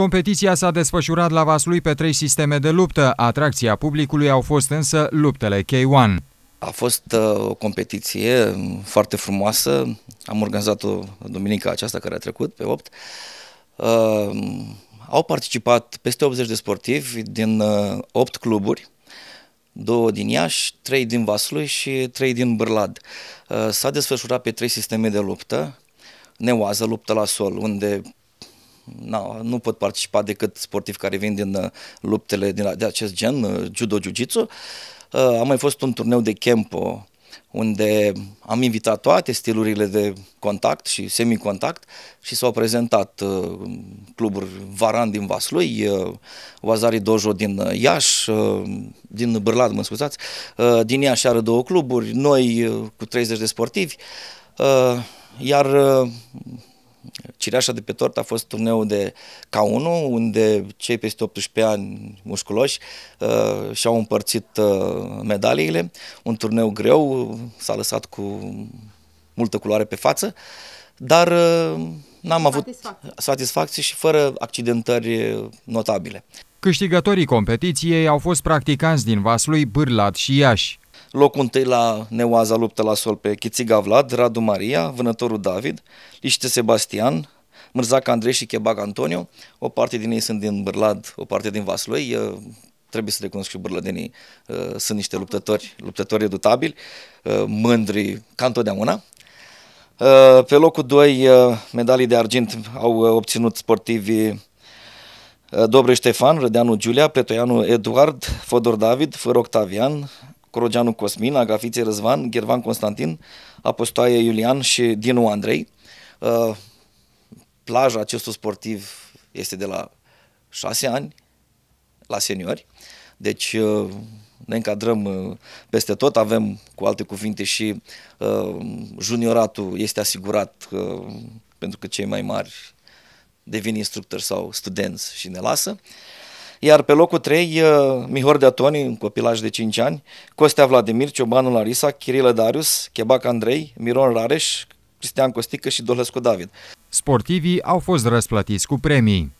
Competiția s-a desfășurat la Vaslui pe trei sisteme de luptă. Atracția publicului au fost însă luptele K1. A fost uh, o competiție foarte frumoasă. Am organizat-o duminica aceasta care a trecut, pe 8. Uh, au participat peste 80 de sportivi din 8 uh, cluburi, două din Iași, trei din Vaslui și trei din Bârlad. S-a desfășurat pe trei sisteme de luptă, neoază, luptă la sol, unde na, nu pot participa decât sportivi care vin din uh, luptele din, de acest gen, uh, judo, jiu-jitsu. Uh, a mai fost un turneu de Kempo unde am invitat toate stilurile de contact și semicontact și s-au prezentat uh, cluburi Varan din Vaslui, uh, Vazari Dojo din Iași, uh, din Bârlad, mă scuzați, uh, din Iași are două cluburi, noi uh, cu 30 de sportivi, uh, iar uh, cireașa de pe tort a fost turneul de K1, unde cei peste 18 ani musculoși uh, și-au împărțit uh, medaliile. Un turneu greu, s-a lăsat cu multă culoare pe față, dar uh, n-am avut satisfacție. și fără accidentări notabile. Câștigătorii competiției au fost practicanți din Vaslui, Bârlat și Iași. Locul întâi la Neoaza luptă la sol pe Chițiga Vlad, Radu Maria, Vânătorul David, Liște Sebastian, Mârzac Andrei și Chebag Antonio. O parte din ei sunt din Bârlad, o parte din Vaslui. Trebuie să recunosc și bârlădenii sunt niște luptători, luptători edutabili, mândri ca întotdeauna. Pe locul 2, medalii de argint au obținut sportivii Dobre Ștefan, Rădeanu Giulia, Pretoianu Eduard, Fodor David, Făr Octavian, Corogeanu Cosmin, Agafițe Răzvan, Gervan Constantin, Apostoaie Iulian și Dinu Andrei. Uh, plaja acestui sportiv este de la 6 ani la seniori, deci uh, ne încadrăm uh, peste tot, avem cu alte cuvinte și junioratul este asigurat pentru că cei mai mari devin instructori sau studenți și ne lasă. Iar pe locul 3, uh, Mihor Atoni, un copilaj de 5 ani, Costea Vladimir, Ciobanu Larisa, Chirilă Darius, Chebac Andrei, Miron Rareș, Cristian Costică și Dolescu David. Sportivii au fost răsplătiți cu premii.